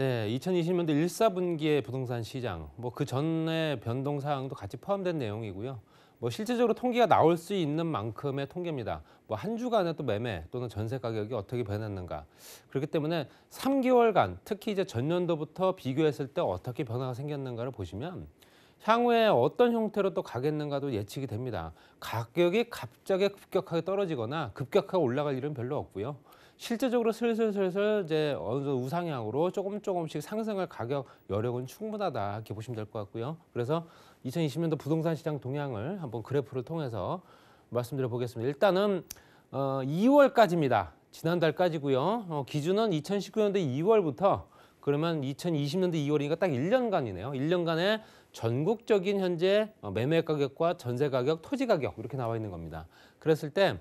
네, 2020년도 1사분기의 부동산 시장, 뭐 그전에 변동 사항도 같이 포함된 내용이고요. 뭐 실제적으로 통계가 나올 수 있는 만큼의 통계입니다. 뭐 한주간에또 매매 또는 전세 가격이 어떻게 변했는가. 그렇기 때문에 3개월간 특히 이제 전년도부터 비교했을 때 어떻게 변화가 생겼는가를 보시면 향후에 어떤 형태로 또 가겠는가도 예측이 됩니다. 가격이 갑자기 급격하게 떨어지거나 급격하게 올라갈 일은 별로 없고요. 실제적으로 슬슬슬슬 이제 어느 정도 우상향으로 조금 조금씩 상승할 가격 여력은 충분하다 이렇게 보시면 될 것 같고요. 그래서 2020년도 부동산 시장 동향을 한번 그래프를 통해서 말씀드려 보겠습니다. 일단은 어, 2월까지입니다. 지난달까지고요. 어, 기준은 2019년도 2월부터 그러면 2020년도 2월이니까 딱 1년간이네요. 1년간의 전국적인 현재 매매 가격과 전세 가격, 토지 가격 이렇게 나와 있는 겁니다. 그랬을 때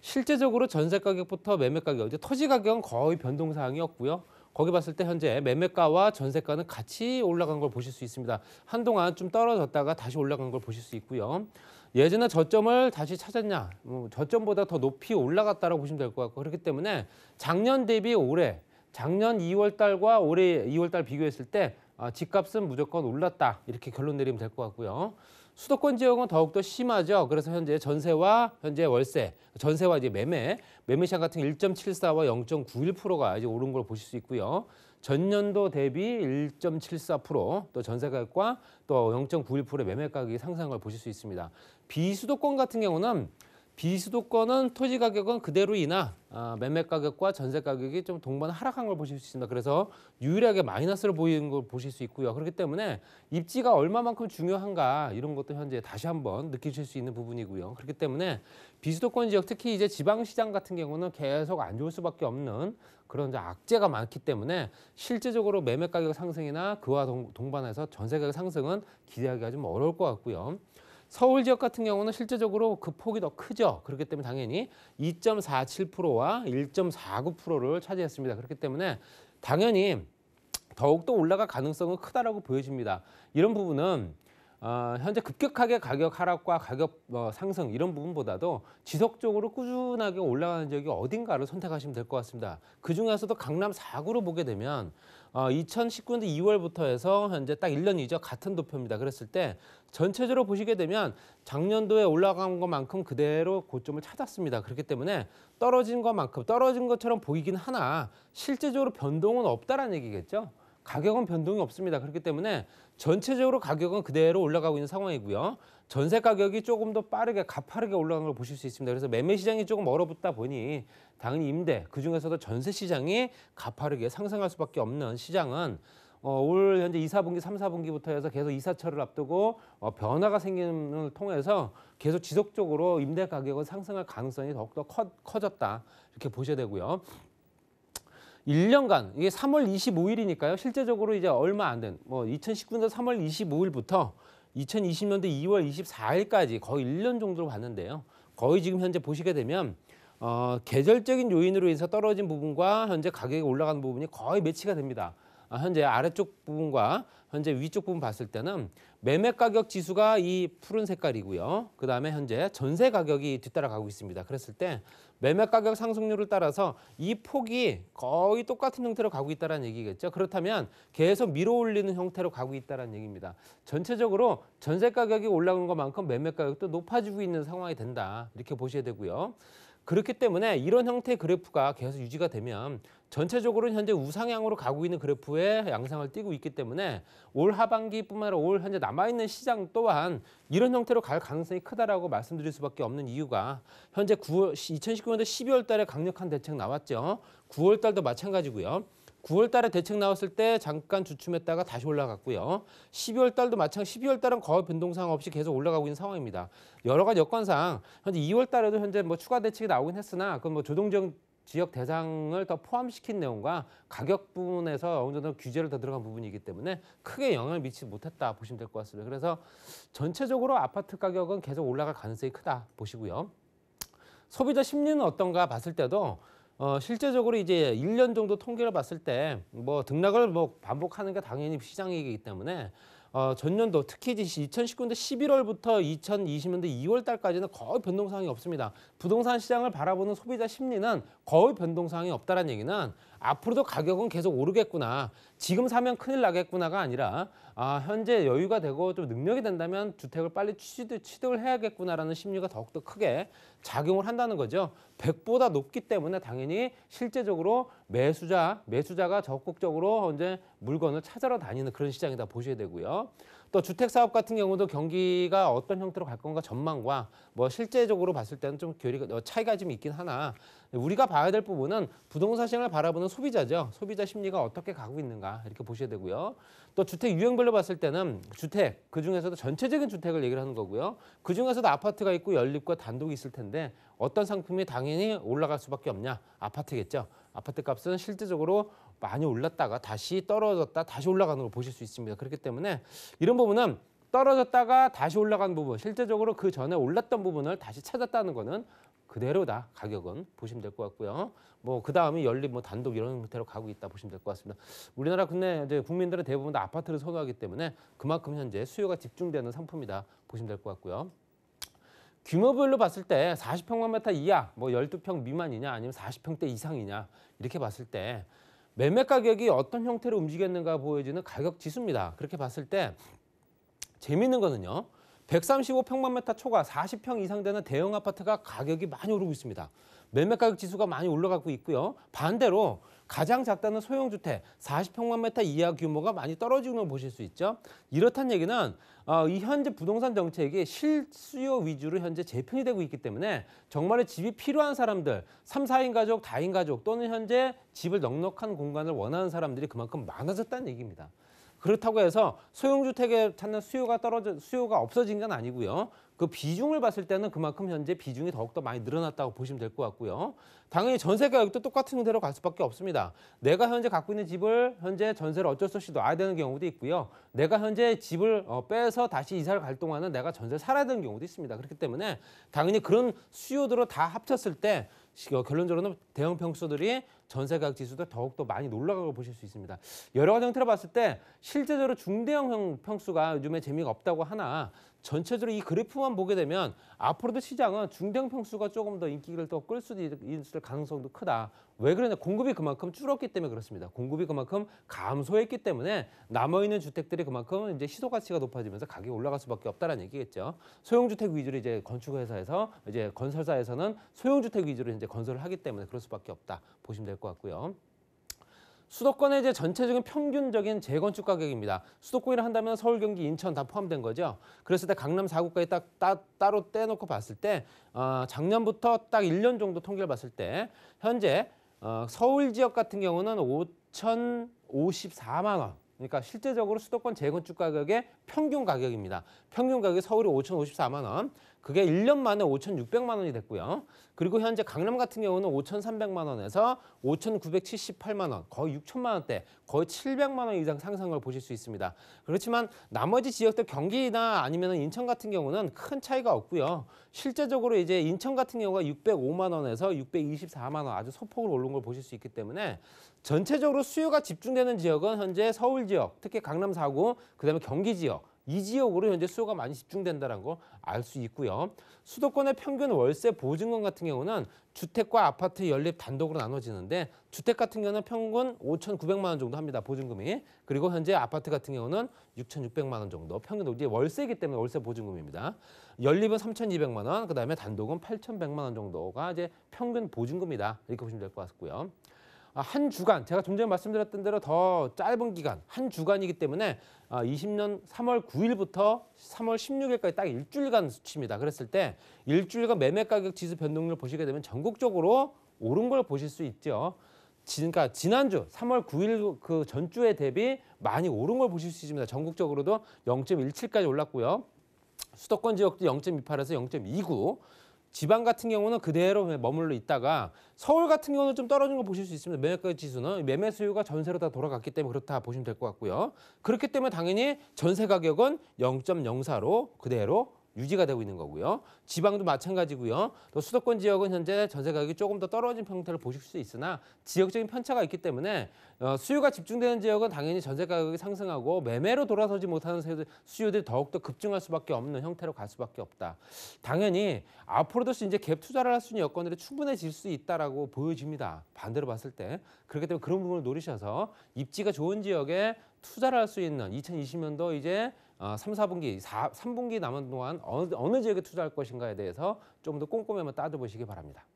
실제적으로 전세 가격부터 매매 가격, 이제 토지 가격은 거의 변동 사항이 없고요. 거기 봤을 때 현재 매매가와 전세가는 같이 올라간 걸 보실 수 있습니다. 한동안 좀 떨어졌다가 다시 올라간 걸 보실 수 있고요. 예전에 저점을 다시 찾았냐, 뭐 저점보다 더 높이 올라갔다라고 보시면 될 것 같고 그렇기 때문에 작년 대비 올해, 작년 2월 달과 올해 2월 달 비교했을 때 아, 집값은 무조건 올랐다 이렇게 결론 내리면 될 것 같고요. 수도권 지역은 더욱더 심하죠. 그래서 현재 전세와 현재 월세, 전세와 이제 매매, 매매시장 같은 1.74와 0.91%가 이제 오른 걸 보실 수 있고요. 전년도 대비 1.74%또 전세 가격과 또 0.91%의 매매 가격이 상승한 걸 보실 수 있습니다. 비수도권 같은 경우는 비수도권은 토지 가격은 그대로 인하, 아, 매매 가격과 전세 가격이 좀 동반 하락한 걸 보실 수 있습니다. 그래서 유일하게 마이너스를 보이는 걸 보실 수 있고요. 그렇기 때문에 입지가 얼마만큼 중요한가 이런 것도 현재 다시 한번 느끼실 수 있는 부분이고요. 그렇기 때문에 비수도권 지역 특히 이제 지방시장 같은 경우는 계속 안 좋을 수밖에 없는 그런 악재가 많기 때문에 실제적으로 매매 가격 상승이나 그와 동반해서 전세 가격 상승은 기대하기가 좀 어려울 것 같고요. 서울 지역 같은 경우는 실제적으로 그 폭이 더 크죠. 그렇기 때문에 당연히 2.47%와 1.49%를 차지했습니다. 그렇기 때문에 당연히 더욱더 올라갈 가능성은 크다라고 보여집니다. 이런 부분은 어, 현재 급격하게 가격 하락과 가격 어, 상승 이런 부분보다도 지속적으로 꾸준하게 올라가는 지역이 어딘가를 선택하시면 될 것 같습니다. 그중에서도 강남 4구로 보게 되면 어, 2019년도 2월부터 해서 현재 딱 1년이죠. 같은 도표입니다. 그랬을 때 전체적으로 보시게 되면 작년도에 올라간 것만큼 그대로 고점을 찾았습니다. 그렇기 때문에 떨어진 것만큼 떨어진 것처럼 보이긴 하나 실제적으로 변동은 없다라는 얘기겠죠. 가격은 변동이 없습니다. 그렇기 때문에 전체적으로 가격은 그대로 올라가고 있는 상황이고요. 전세 가격이 조금 더 빠르게 가파르게 올라간 걸 보실 수 있습니다. 그래서 매매 시장이 조금 얼어붙다 보니 당연히 임대 그중에서도 전세 시장이 가파르게 상승할 수밖에 없는 시장은 어, 올 현재 2, 4분기, 3, 4분기부터 해서 계속 이사철을 앞두고 어, 변화가 생기는 걸 통해서 계속 지속적으로 임대 가격은 상승할 가능성이 더욱더 커, 커졌다. 이렇게 보셔야 되고요. 1년간 이게 3월 25일이니까요. 실제적으로 이제 얼마 안 된 뭐 2019년도 3월 25일부터 2020년도 2월 24일까지 거의 1년 정도로 봤는데요. 거의 지금 현재 보시게 되면 어, 계절적인 요인으로 인해서 떨어진 부분과 현재 가격이 올라가는 부분이 거의 매치가 됩니다. 아, 현재 아래쪽 부분과 현재 위쪽 부분 봤을 때는 매매 가격 지수가 이 푸른 색깔이고요. 그다음에 현재 전세 가격이 뒤따라가고 있습니다. 그랬을 때 매매 가격 상승률을 따라서 이 폭이 거의 똑같은 형태로 가고 있다는 얘기겠죠. 그렇다면 계속 밀어올리는 형태로 가고 있다는 얘기입니다. 전체적으로 전세 가격이 올라간 것만큼 매매 가격도 높아지고 있는 상황이 된다. 이렇게 보셔야 되고요. 그렇기 때문에 이런 형태의 그래프가 계속 유지가 되면 전체적으로 현재 우상향으로 가고 있는 그래프의 양상을 띄고 있기 때문에 올 하반기뿐만 아니라 올 현재 남아있는 시장 또한 이런 형태로 갈 가능성이 크다라고 말씀드릴 수밖에 없는 이유가 현재 9월 2 0 1 금융학교마다 12월 달에 강력한 대책 나왔죠. 9월 달도 마찬가지고요. 9월 달에 대책 나왔을 때 잠깐 주춤했다가 다시 올라갔고요. 12월 달도 마찬가지 12월 달은 거의 변동상 없이 계속 올라가고 있는 상황입니다. 여러 가지 여건상 현재 2월 달에도 현재 뭐 추가 대책이 나오긴 했으나 그건 뭐 조동정 지역 대상을 더 포함시킨 내용과 가격 부분에서 어느 정도 규제를 더 들어간 부분이기 때문에 크게 영향을 미치지 못했다 보시면 될 것 같습니다. 그래서 전체적으로 아파트 가격은 계속 올라갈 가능성이 크다 보시고요. 소비자 심리는 어떤가 봤을 때도 어, 실제적으로 이제 1년 정도 통계를 봤을 때 뭐 등락을 뭐 반복하는 게 당연히 시장이기 때문에 어, 전년도 특히 이제 2019년도 11월부터 2020년도 2월 달까지는 거의 변동사항이 없습니다. 부동산 시장을 바라보는 소비자 심리는 거의 변동사항이 없다는 얘기는 앞으로도 가격은 계속 오르겠구나. 지금 사면 큰일 나겠구나가 아니라 아, 현재 여유가 되고 좀 능력이 된다면 주택을 빨리 취득, 취득을 해야겠구나라는 심리가 더욱더 크게 작용을 한다는 거죠. 100보다 높기 때문에 당연히 실제적으로 매수자, 매수자가 적극적으로 이제 물건을 찾으러 다니는 그런 시장이다 보셔야 되고요. 또 주택 사업 같은 경우도 경기가 어떤 형태로 갈 건가 전망과 뭐 실제적으로 봤을 때는 좀 교리가 어, 차이가 좀 있긴 하나 우리가 봐야 될 부분은 부동산 시장을 바라보는 소비자죠. 소비자 심리가 어떻게 가고 있는가 이렇게 보셔야 되고요. 또 주택 유형별로 봤을 때는 주택 그중에서도 전체적인 주택을 얘기를 하는 거고요. 그중에서도 아파트가 있고 연립과 단독이 있을 텐데 어떤 상품이 당연히 올라갈 수밖에 없냐. 아파트겠죠. 아파트 값은 실제적으로 많이 올랐다가 다시 떨어졌다 다시 올라가는 걸 보실 수 있습니다. 그렇기 때문에 이런 부분은 떨어졌다가 다시 올라간 부분, 실제적으로 그 전에 올랐던 부분을 다시 찾았다는 거는 그대로다 가격은 보시면 될 것 같고요. 뭐그 다음에 연립 뭐 단독 이런 형태로 가고 있다 보시면 될 것 같습니다. 우리나라 근데 이제 국민들은 대부분 다 아파트를 선호하기 때문에 그만큼 현재 수요가 집중되는 상품이다 보시면 될 것 같고요. 규모별로 봤을 때 40평방미터 이하, 뭐 12평 미만이냐 아니면 40평대 이상이냐 이렇게 봤을 때 매매 가격이 어떤 형태로 움직였는가 보여지는 가격 지수입니다. 그렇게 봤을 때 재미있는 거는요. 135평방미터 초과 40평 이상 되는 대형 아파트가 가격이 많이 오르고 있습니다. 매매 가격 지수가 많이 올라가고 있고요. 반대로 가장 작다는 소형주택 40평방미터 이하 규모가 많이 떨어지는 걸 보실 수 있죠. 이렇다는 얘기는 어, 이 현재 부동산 정책이 실수요 위주로 현재 재편이 되고 있기 때문에 정말 집이 필요한 사람들, 3, 4인 가족, 다인 가족 또는 현재 집을 넉넉한 공간을 원하는 사람들이 그만큼 많아졌다는 얘기입니다. 그렇다고 해서 소형주택에 찾는 수요가 떨어져 수요가 없어진 건 아니고요. 그 비중을 봤을 때는 그만큼 현재 비중이 더욱더 많이 늘어났다고 보시면 될 것 같고요. 당연히 전세 가격도 똑같은 형로갈 수밖에 없습니다. 내가 현재 갖고 있는 집을 현재 전세를 어쩔 수 없이 놔야 되는 경우도 있고요. 내가 현재 집을 어, 빼서 다시 이사를 갈 동안은 내가 전세를 살아야 되는 경우도 있습니다. 그렇기 때문에 당연히 그런 수요들을 다 합쳤을 때 결론적으로는 대형 평수들이 전세가격 지수도 더욱더 많이 올라가고 보실 수 있습니다. 여러 가지 형태로 봤을 때 실제적으로 중대형 평수가 요즘에 재미가 없다고 하나 전체적으로 이 그래프만 보게 되면 앞으로도 시장은 중대형 평수가 조금 더 인기를 더 끌 수도 있을 가능성도 크다. 왜 그러냐 공급이 그만큼 줄었기 때문에 그렇습니다. 공급이 그만큼 감소했기 때문에 남아 있는 주택들이 그만큼 이제 시소 가치가 높아지면서 가격이 올라갈 수밖에 없다라는 얘기겠죠. 소형 주택 위주로 이제 건축 회사에서 이제 건설사에서는 소형 주택 위주로 이제 건설을 하기 때문에 그럴 수밖에 없다 보시면 될 것 같고요. 수도권의 이제 전체적인 평균적인 재건축 가격입니다. 수도권이라 한다면 서울, 경기, 인천 다 포함된 거죠. 그랬을 때 강남 4구까지 딱 따, 따로 떼놓고 봤을 때 어, 작년부터 딱 1년 정도 통계를 봤을 때 현재 어, 서울 지역 같은 경우는 5,054만 원. 그러니까 실제적으로 수도권 재건축 가격의 평균 가격입니다. 평균 가격이 서울이 5,054만 원. 그게 1년 만에 5,600만 원이 됐고요. 그리고 현재 강남 같은 경우는 5,300만 원에서 5,978만 원, 거의 6천만 원대, 거의 700만 원 이상 상승을 보실 수 있습니다. 그렇지만 나머지 지역들 경기나 아니면 인천 같은 경우는 큰 차이가 없고요. 실제적으로 이제 인천 같은 경우가 605만 원에서 624만 원 아주 소폭을 오른 걸 보실 수 있기 때문에 전체적으로 수요가 집중되는 지역은 현재 서울 지역, 특히 강남 4구, 그다음에 경기 지역 이 지역으로 현재 수요가 많이 집중된다는 걸알수 있고요. 수도권의 평균 월세 보증금 같은 경우는 주택과 아파트 연립 단독으로 나눠지는데 주택 같은 경우는 평균 5,900만 원 정도 합니다. 보증금이. 그리고 현재 아파트 같은 경우는 6,600만 원 정도. 평균 이제 월세이기 때문에 월세 보증금입니다. 연립은 3,200만 원, 그다음에 단독은 8,100만 원 정도가 이제 평균 보증금이다. 이렇게 보시면 될 것 같고요. 아, 한 주간 제가 좀 전에 말씀드렸던 대로 더 짧은 기간 한 주간이기 때문에 20년 아, 3월 9일부터 3월 16일까지 딱 일주일간 수치입니다. 그랬을 때 일주일간 매매 가격 지수 변동률 보시게 되면 전국적으로 오른 걸 보실 수 있죠. 그러니까 지난주 3월 9일 그 전주에 대비 많이 오른 걸 보실 수 있습니다. 전국적으로도 0.17까지 올랐고요. 수도권 지역도 0.28에서 0.29. 지방 같은 경우는 그대로 머물러 있다가 서울 같은 경우는 좀 떨어진 거 보실 수 있습니다. 매매가 지수는 매매 수요가 전세로 다 돌아갔기 때문에 그렇다 보시면 될 것 같고요. 그렇기 때문에 당연히 전세 가격은 0.04로 그대로 유지가 되고 있는 거고요. 지방도 마찬가지고요. 또 수도권 지역은 현재 전세 가격이 조금 더 떨어진 형태를 보실 수 있으나 지역적인 편차가 있기 때문에 어, 수요가 집중되는 지역은 당연히 전세 가격이 상승하고 매매로 돌아서지 못하는 수요들이 더욱더 급증할 수밖에 없는 형태로 갈 수밖에 없다. 당연히 앞으로도 이제 갭 투자를 할 수 있는 여건들이 충분해질 수 있다라고 보여집니다. 반대로 봤을 때 그렇기 때문에 그런 부분을 노리셔서 입지가 좋은 지역에 투자를 할 수 있는 2020년도 이제 어, 3, 4분기, 4, 3분기 남은 동안 어느, 어느 지역에 투자할 것인가에 대해서 좀 더 꼼꼼히 한번 따져보시기 바랍니다.